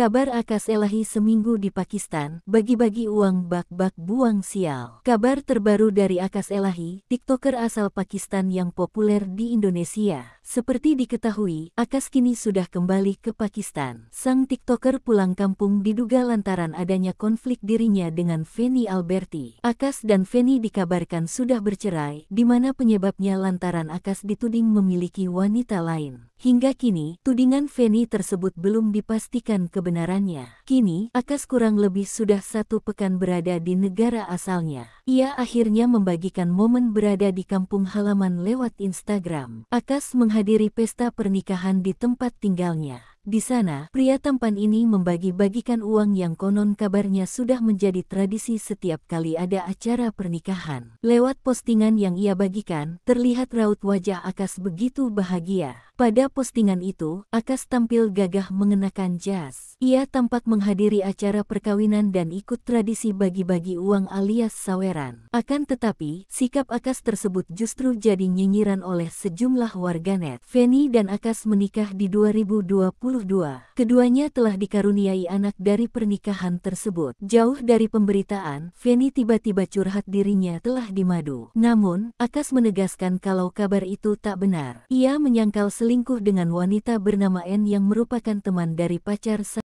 Kabar Akas Elahi seminggu di Pakistan, bagi-bagi uang bak-bak buang sial. Kabar terbaru dari Akas Elahi, TikToker asal Pakistan yang populer di Indonesia. Seperti diketahui, Akas kini sudah kembali ke Pakistan. Sang TikToker pulang kampung diduga lantaran adanya konflik dirinya dengan Feni Alberti. Akas dan Feni dikabarkan sudah bercerai, di mana penyebabnya lantaran Akas dituding memiliki wanita lain. Hingga kini, tudingan Feni tersebut belum dipastikan kebenarannya. Kini, Akas kurang lebih sudah satu pekan berada di negara asalnya. Ia akhirnya membagikan momen berada di kampung halaman lewat Instagram. Akas menghadiri pesta pernikahan di tempat tinggalnya. Di sana, pria tampan ini membagi-bagikan uang yang konon kabarnya sudah menjadi tradisi setiap kali ada acara pernikahan. Lewat postingan yang ia bagikan, terlihat raut wajah Akas begitu bahagia. Pada postingan itu, Akas tampil gagah mengenakan jas. Ia tampak menghadiri acara perkawinan dan ikut tradisi bagi-bagi uang alias saweran. Akan tetapi, sikap Akas tersebut justru jadi nyinyiran oleh sejumlah warganet. Feni dan Akas menikah di 2020 22. Keduanya telah dikaruniai anak dari pernikahan tersebut. Jauh dari pemberitaan, Feni tiba-tiba curhat dirinya telah dimadu. Namun, Akas menegaskan kalau kabar itu tak benar. Ia menyangkal selingkuh dengan wanita bernama N yang merupakan teman dari pacar